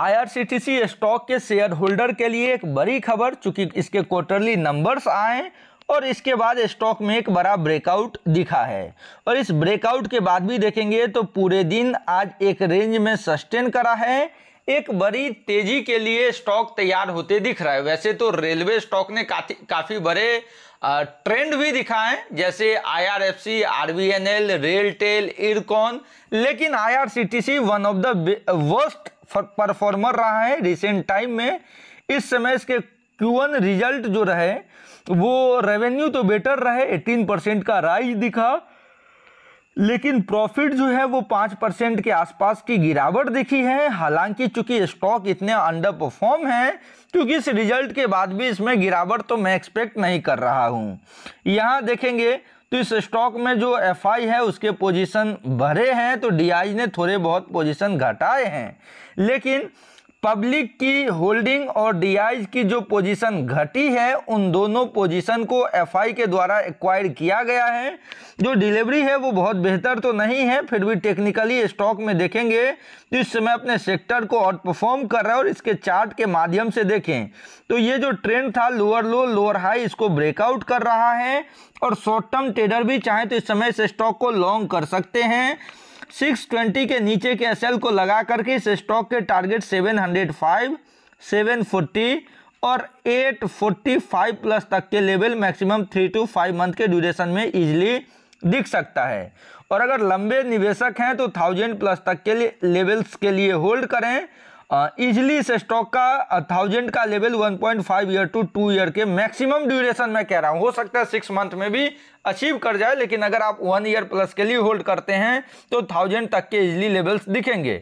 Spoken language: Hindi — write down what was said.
आईआरसीटीसी स्टॉक के शेयर होल्डर के लिए एक बड़ी खबर चूंकि इसके क्वार्टरली नंबर्स आए और इसके बाद स्टॉक में एक बड़ा ब्रेकआउट दिखा है और इस ब्रेकआउट के बाद भी देखेंगे तो पूरे दिन आज एक रेंज में सस्टेन करा है एक बड़ी तेजी के लिए स्टॉक तैयार होते दिख रहा है वैसे तो रेलवे स्टॉक ने काफी काफ़ी बड़े ट्रेंड भी है जैसे आईआरएफसी, आरबीएनएल, रेलटेल, इरकॉन लेकिन IRCTC one of the worst performer रहा है रिसेंट टाइम में इस समय इसके वन रिजल्ट जो रहे वो रेवेन्यू तो बेटर रहे एटीन परसेंट का राइज दिखा लेकिन प्रॉफिट जो है वो पाँच परसेंट के आसपास की गिरावट दिखी है हालांकि चूंकि स्टॉक इतने अंडर परफॉर्म है क्योंकि इस रिजल्ट के बाद भी इसमें गिरावट तो मैं एक्सपेक्ट नहीं कर रहा हूँ यहाँ देखेंगे तो इस स्टॉक में जो एफ है उसके पोजिशन भरे हैं तो डी ने थोड़े बहुत पोजिशन घटाए हैं लेकिन पब्लिक की होल्डिंग और डीआईज की जो पोजीशन घटी है उन दोनों पोजीशन को एफआई के द्वारा एक्वायर किया गया है जो डिलीवरी है वो बहुत बेहतर तो नहीं है फिर भी टेक्निकली स्टॉक में देखेंगे तो इस समय अपने सेक्टर को आउट परफॉर्म कर रहा है और इसके चार्ट के माध्यम से देखें तो ये जो ट्रेंड था लोअर लो लोअर हाई इसको ब्रेकआउट कर रहा है और शॉर्ट टर्म ट्रेडर भी चाहें तो इस समय से स्टॉक को लॉन्ग कर सकते हैं 620 के नीचे के एसएल को लगा करके इस स्टॉक के टारगेट 705, 740 और 845 प्लस तक के level maximum three to five month के ड्यूरेशन में इजीली दिख सकता है और अगर लंबे निवेशक हैं तो थाउजेंड प्लस तक के लिए लेवल्स के लिए होल्ड करें इजिली से स्टॉक का थाउजेंड का level 1.5 year to two year के मैक्सिमम ड्यूरेशन में कह रहा हूँ हो सकता है सिक्स मंथ में भी अचीव कर जाए लेकिन अगर आप वन ईयर प्लस के लिए होल्ड करते हैं तो थाउजेंड तक के इजली लेवल्स दिखेंगे